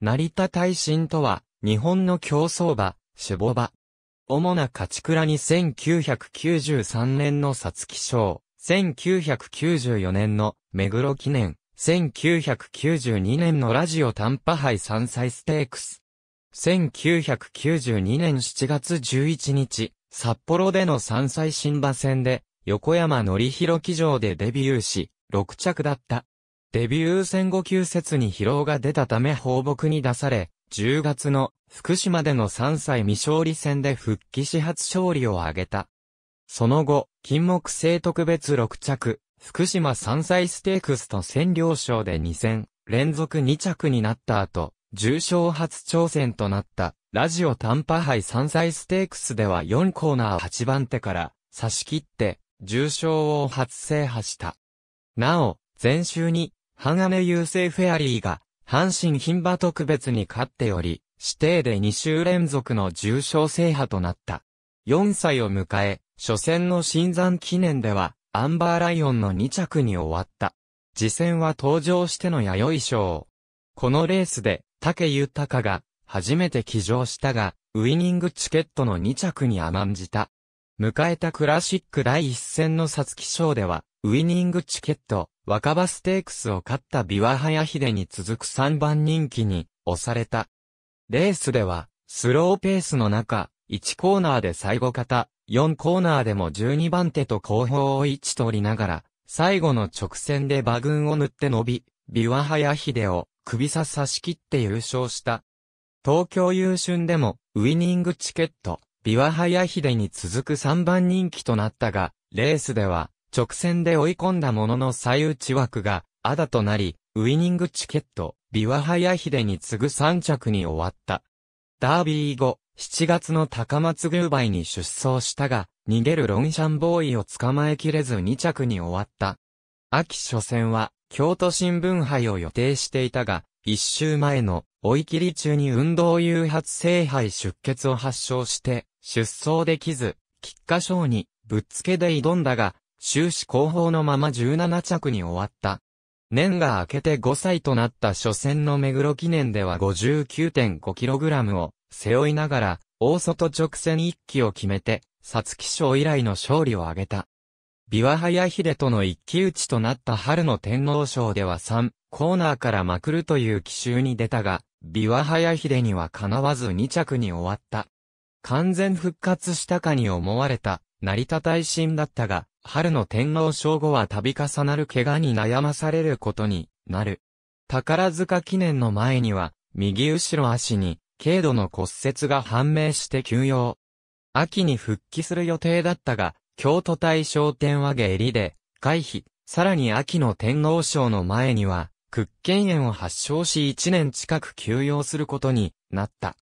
成田大震とは、日本の競争馬、守護馬。主な勝ち倉に1993年の皐月賞、1994年の目黒記念、1992年のラジオ短波杯山菜ステークス。1992年7月11日、札幌での山菜新馬戦で、横山則弘騎乗でデビューし、6着だった。デビュー戦後9節に疲労が出たため放牧に出され、10月の福島での3歳未勝利戦で復帰始発勝利を挙げた。その後、金木星特別6着、福島3歳ステークスと占領賞で2戦、連続2着になった後、重賞初挑戦となった、ラジオ短波杯3歳ステークスでは4コーナー8番手から、差し切って、重賞を初制覇した。なお、前週に、阪姉優勢フェアリーが、阪神牝馬特別に勝っており、指定で2週連続の重賞制覇となった。4歳を迎え、初戦の新山記念では、アンバーライオンの2着に終わった。次戦は登場しての弥生賞。このレースで、竹豊が、初めて騎乗したが、ウイニングチケットの2着に甘んじた。迎えたクラシック第1戦の皐月賞では、ウィニングチケット、若葉ステークスを勝ったビワハヤヒデに続く3番人気に押された。レースでは、スローペースの中、1コーナーで最後方、4コーナーでも12番手と後方を1取りながら、最後の直線で馬群を塗って伸び、ビワハヤヒデを首差差し切って優勝した。東京優春でも、ウィニングチケット、ビワハヤヒデに続く3番人気となったが、レースでは、直線で追い込んだものの右地枠が、アダとなり、ウイニングチケット、ビワハヤヒデに次ぐ3着に終わった。ダービー後、7月の高松牛イに出走したが、逃げるロンシャンボーイを捕まえきれず2着に終わった。秋初戦は、京都新聞杯を予定していたが、一周前の追い切り中に運動誘発性肺出血を発症して、出走できず、菊花賞にぶっつけで挑んだが、終始後方のまま17着に終わった。年が明けて5歳となった初戦の目黒記念では 59.5kg を背負いながら、大外直線一騎を決めて、皐月賞以来の勝利を挙げた。琵琶早秀との一騎打ちとなった春の天皇賞では3、コーナーからまくるという奇襲に出たが、琵琶早秀にはかなわず2着に終わった。完全復活したかに思われた、成田大臣だったが、春の天皇賞後は度重なる怪我に悩まされることになる。宝塚記念の前には、右後ろ足に、軽度の骨折が判明して休養。秋に復帰する予定だったが、京都大賞典は下痢で、回避。さらに秋の天皇賞の前には、屈腱炎を発症し1年近く休養することになった。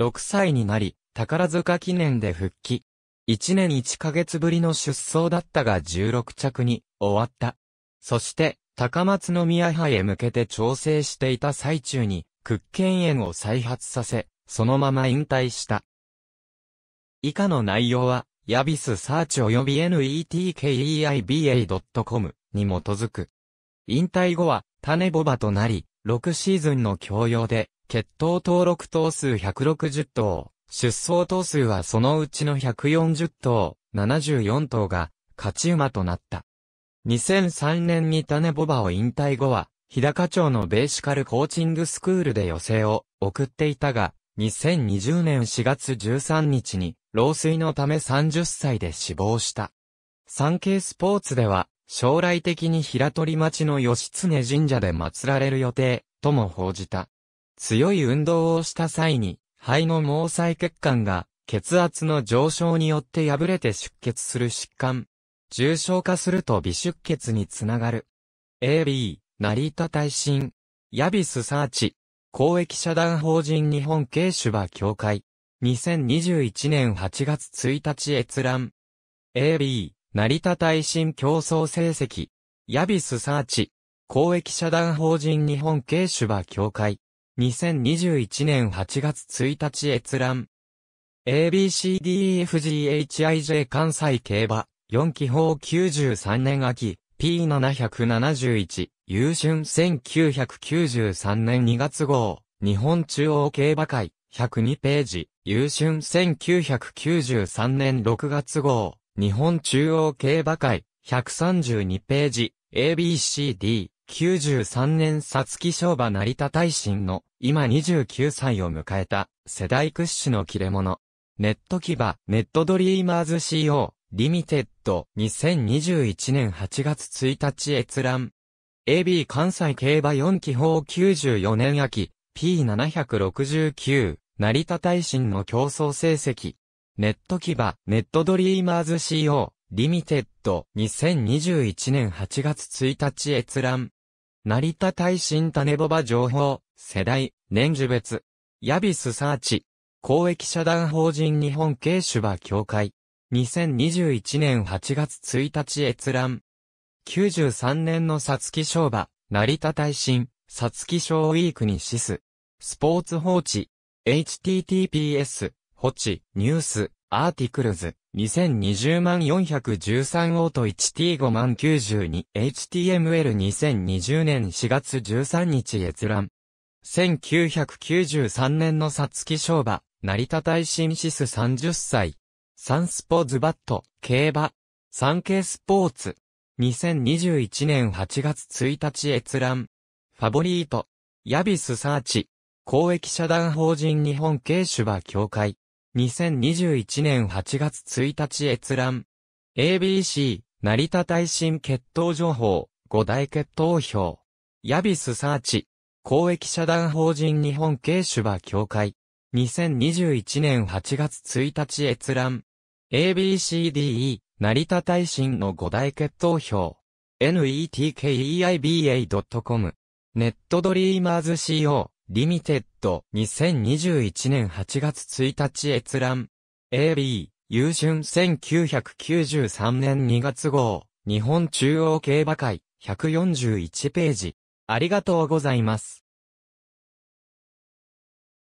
6歳になり、宝塚記念で復帰。1年1ヶ月ぶりの出走だったが16着に終わった。そして、高松宮杯へ向けて調整していた最中に、屈腱炎を再発させ、そのまま引退した。以下の内容は、ヤビスサーチ及び netkeiba.com に基づく。引退後は、種ボバとなり、6シーズンの教養で、血統登録頭数160頭、出走頭数はそのうちの140頭、74頭が、勝ち馬となった。2003年に種ボバを引退後は、日高町のベーシカルコーチングスクールで寄席を送っていたが、2020年4月13日に、老衰のため30歳で死亡した。産経スポーツでは、将来的に平取町の吉常神社で祀られる予定、とも報じた。強い運動をした際に、肺の毛細血管が血圧の上昇によって破れて出血する疾患。重症化すると微出血につながる。AB、成田耐震。ヤビスサーチ。公益社団法人日本軽手馬協会。2021年8月1日閲覧。AB、成田耐震競争成績。ヤビスサーチ。公益社団法人日本軽手馬協会。2021年8月1日閲覧。ABCDEFGHIJ 関西競馬、4期法93年秋、P771、優春1993年2月号、日本中央競馬会、102ページ、優春1993年6月号、日本中央競馬会、132ページ、ABCD、93年さつき商馬成田大臣の今29歳を迎えた、世代屈指の切れ者。ネット牙、ネットドリーマーズ CO、リミテッド、2021年8月1日閲覧。AB 関西競馬4期法94年秋、P769、成田大臣の競争成績。ネット牙、ネットドリーマーズ CO、リミテッド、2021年8月1日閲覧。成田大臣種ボバ情報。世代、年次別、ヤビスサーチ、公益社団法人日本軽場協会、2021年8月1日閲覧、93年のサツキ賞馬、成田大震、サツキ賞ウィークにシス、スポーツ放置、https、ホチ、ニュース、アーティクルズ、2020万413オート 1T5 万 92HTML2020 年4月13日閲覧。1993年のサツキ賞馬、成田大新シス30歳。サンスポズバット、競馬、サンケイスポーツ。2021年8月1日閲覧。ファボリート、ヤビスサーチ。公益社団法人日本軽手馬協会。2021年8月1日閲覧。ABC、成田大新血統情報、5大血統表。ヤビスサーチ。公益社団法人日本軽場協会。2021年8月1日閲覧。ABCDE、成田大臣の5大決闘票。netkeiba.com。ネットドリーマーズ CO、リミテッド。2021年8月1日閲覧。AB、優春1993年2月号。日本中央競馬会、141ページ。ありがとうございます。